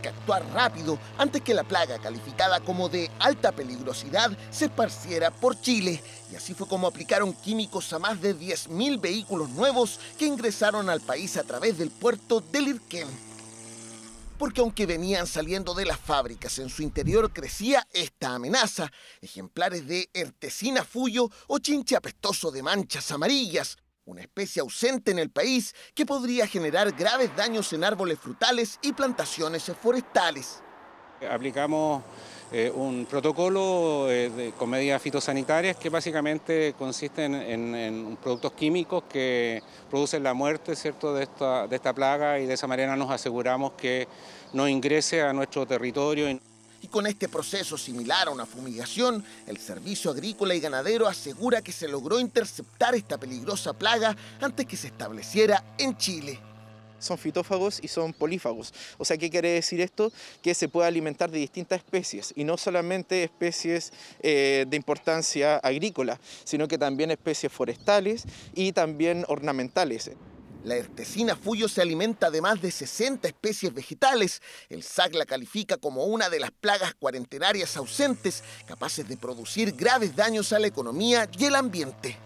que actuar rápido antes que la plaga calificada como de alta peligrosidad se esparciera por Chile. Y así fue como aplicaron químicos a más de 10.000 vehículos nuevos que ingresaron al país a través del puerto del Lirquén. Porque aunque venían saliendo de las fábricas, en su interior crecía esta amenaza. Ejemplares de Ertesina fullo o Chinche Apestoso de manchas amarillas, una especie ausente en el país que podría generar graves daños en árboles frutales y plantaciones forestales. Aplicamos eh, un protocolo eh, con medidas fitosanitarias que básicamente consisten en, productos químicos que producen la muerte ¿cierto? De, de esta plaga y de esa manera nos aseguramos que no ingrese a nuestro territorio. Y con este proceso similar a una fumigación, el Servicio Agrícola y Ganadero asegura que se logró interceptar esta peligrosa plaga antes que se estableciera en Chile son fitófagos y son polífagos. O sea, ¿qué quiere decir esto? Que se puede alimentar de distintas especies y no solamente especies eh, de importancia agrícola, sino que también especies forestales y también ornamentales. La hertesina fullo se alimenta de más de 60 especies vegetales. El SAC la califica como una de las plagas cuarentenarias ausentes, capaces de producir graves daños a la economía y el ambiente.